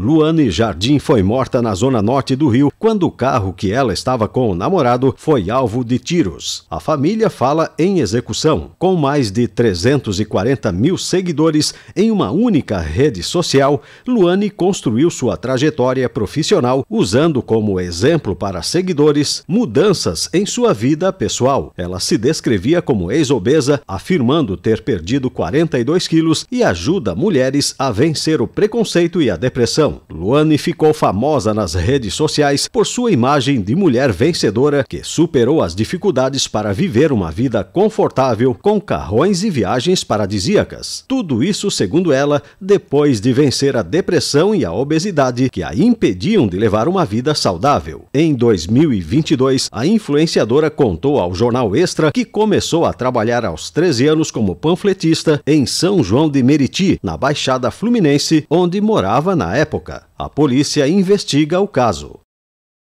Luane Jardim foi morta na zona norte do Rio quando o carro que ela estava com o namorado foi alvo de tiros. A família fala em execução. Com mais de 340 mil seguidores em uma única rede social, Luane construiu sua trajetória profissional usando como exemplo para seguidores mudanças em sua vida pessoal. Ela se descrevia como ex-obesa, afirmando ter perdido 42 quilos e ajuda mulheres a vencer o preconceito e a depressão televisão. Luane ficou famosa nas redes sociais por sua imagem de mulher vencedora que superou as dificuldades para viver uma vida confortável com carrões e viagens paradisíacas. Tudo isso, segundo ela, depois de vencer a depressão e a obesidade que a impediam de levar uma vida saudável. Em 2022, a influenciadora contou ao jornal Extra que começou a trabalhar aos 13 anos como panfletista em São João de Meriti, na Baixada Fluminense, onde morava na época época, a polícia investiga o caso.